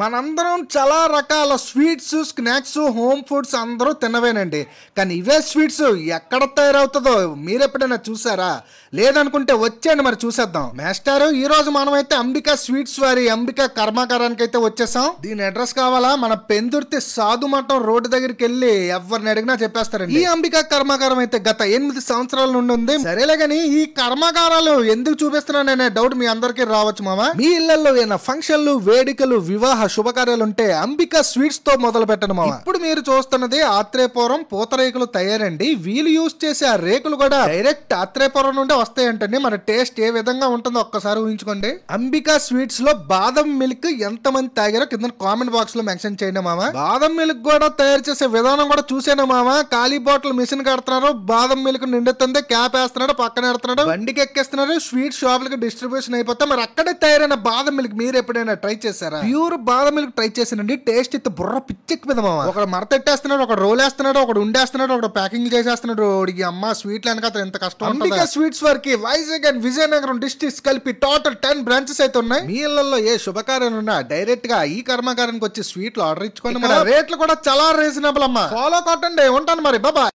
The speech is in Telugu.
మనందరం చాలా రకాల స్వీట్స్ స్నాక్స్ హోమ్ ఫుడ్స్ అందరూ తినవేనండి కానీ ఇవే స్వీట్స్ ఎక్కడ తయారవుతుందో మీరు ఎప్పుడైనా చూసారా లేదనుకుంటే వచ్చేయండి మరి చూసేద్దాం మేస్టారు ఈ రోజు మనమైతే అంబికా స్వీట్స్ వారి అంబికా కర్మాగారానికి అయితే వచ్చేసాం దీని అడ్రస్ కావాలా మన పెందుర్తి సాధు మఠం రోడ్డు దగ్గరికి వెళ్ళి ఎవరిని అడిగినా చెప్పేస్తారండి ఈ అంబికా కర్మాగారం అయితే గత ఎనిమిది సంవత్సరాల నుండి ఉంది సరేలే కానీ ఈ కర్మాగారాలు ఎందుకు చూపిస్తున్నాననే డౌట్ మీ అందరికీ రావచ్చు మావా మీ ఇళ్లలో ఏమైనా ఫంక్షన్లు వేడుకలు వివాహ వివాహ ఉంటే అంబిక స్వీట్స్ తో మొదలు పెట్టను మామ ఇప్పుడు మీరు చూస్తున్నది ఆత్రేయపురం పూత రేకులు తయారండి వీళ్ళు యూజ్ చేసే ఆ రేకులు కూడా డైరెక్ట్ ఆత్రేయపురం నుండి వస్తాయంటండి మన టేస్ట్ ఏ విధంగా ఉంటుందో ఒక్కసారి ఊహించుకోండి అంబిక స్వీట్స్ లో బాదం మిల్క్ ఎంత మంది తాగారో కింద కామెంట్ బాక్స్ లో మెన్షన్ చేయండి మామ బాదం మిల్క్ కూడా తయారు చేసే విధానం కూడా చూసాను మామ ఖాళీ బాటిల్ మిషన్ కడుతున్నారు బాదం మిల్క్ నిండుతుంది క్యాప్ వేస్తున్నాడు పక్కన ఎడుతున్నాడు బండికి ఎక్కేస్తున్నారు స్వీట్ లకి డిస్ట్రిబ్యూషన్ అయిపోతే మరి అక్కడే తయారైన బాదం మిల్క్ మీరు ఎప్పుడైనా ట్రై చేశారా ప్యూర్ బాదం మిల్క్ ట్రై చేసానండి టేస్ట్ ఇంత బుర్ర పిచ్చెక్కి మీద మామ ఒక మరతెట్టేస్తున్నాడు ఒక రోల్ వేస్తున్నాడు ఒకడు ఉండేస్తున్నాడు ఒకడు ప్యాకింగ్ చేసేస్తున్నాడు వాడికి అమ్మ స్వీట్ వెనక అతను ఎంత కష్టం అంబికా స్వీట్స్ వరకు వైజాగ్ అండ్ విజయనగరం డిస్ట్రిక్ట్స్ కలిపి టోటల్ టెన్ బ్రాంచెస్ అయితే ఉన్నాయి మీ ఇళ్లలో ఏ శుభకార్యం ఉన్నా డైరెక్ట్ గా ఈ కర్మకారానికి వచ్చి స్వీట్లు ఆర్డర్ ఇచ్చుకోండి రేట్లు కూడా చాలా రీజనబుల్ అమ్మా ఫాలో కొట్టండి ఉంటాను మరి బాబా